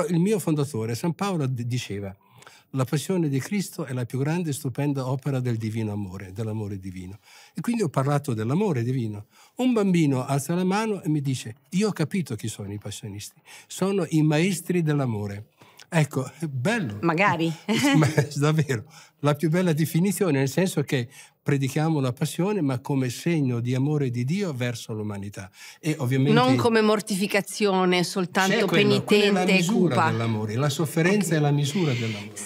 Però il mio fondatore, San Paolo, diceva la passione di Cristo è la più grande e stupenda opera del divino amore, dell'amore divino. E quindi ho parlato dell'amore divino. Un bambino alza la mano e mi dice, io ho capito chi sono i passionisti, sono i maestri dell'amore. Ecco, è bello. Magari. Ma, davvero, la più bella definizione, nel senso che predichiamo la passione, ma come segno di amore di Dio verso l'umanità. E ovviamente non come mortificazione soltanto quello, penitente e cupa. L'amore, la sofferenza okay. è la misura dell'amore.